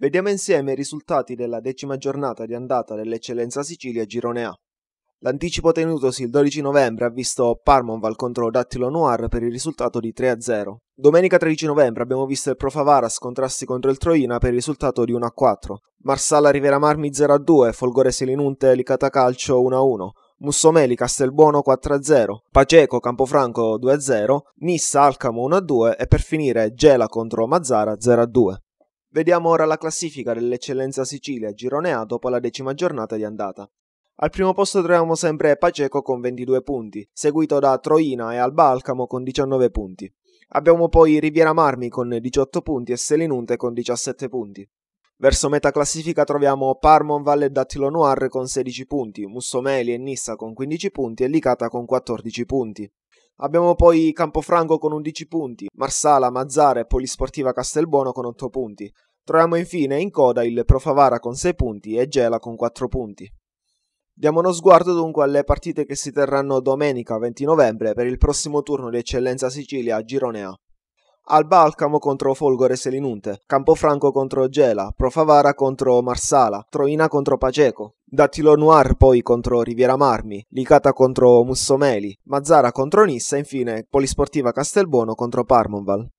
Vediamo insieme i risultati della decima giornata di andata dell'Eccellenza Sicilia Girone A. L'anticipo tenutosi il 12 novembre ha visto Parmonval contro Dattilo Noir per il risultato di 3-0. Domenica 13 novembre abbiamo visto il Profavara scontrarsi contro il Troina per il risultato di 1-4. Marsala Rivera Marmi 0-2, Folgore Selinunte Licata Calcio 1-1. Mussomeli Castelbuono 4-0, Paceco Campofranco 2-0, Nissa Alcamo 1-2 e per finire Gela contro Mazzara 0-2. Vediamo ora la classifica dell'eccellenza Sicilia, girone A dopo la decima giornata di andata. Al primo posto troviamo sempre Paceco con 22 punti, seguito da Troina e Alba Alcamo con 19 punti. Abbiamo poi Riviera Marmi con 18 punti e Selinunte con 17 punti. Verso metà classifica troviamo Parmon Valle d'Attilo Noir con 16 punti, Mussomeli e Nissa con 15 punti e Licata con 14 punti. Abbiamo poi Campofranco con 11 punti, Marsala, Mazzara e Polisportiva Castelbuono con 8 punti. Troviamo infine in coda il Profavara con 6 punti e Gela con 4 punti. Diamo uno sguardo dunque alle partite che si terranno domenica 20 novembre per il prossimo turno di Eccellenza Sicilia a Girone A. Alba Alcamo contro Folgore Selinunte, Campofranco contro Gela, Profavara contro Marsala, Troina contro Paceco, Dattilo Noir poi contro Riviera Marmi, Licata contro Mussomeli, Mazzara contro Nissa e infine Polisportiva Castelbuono contro Parmonval.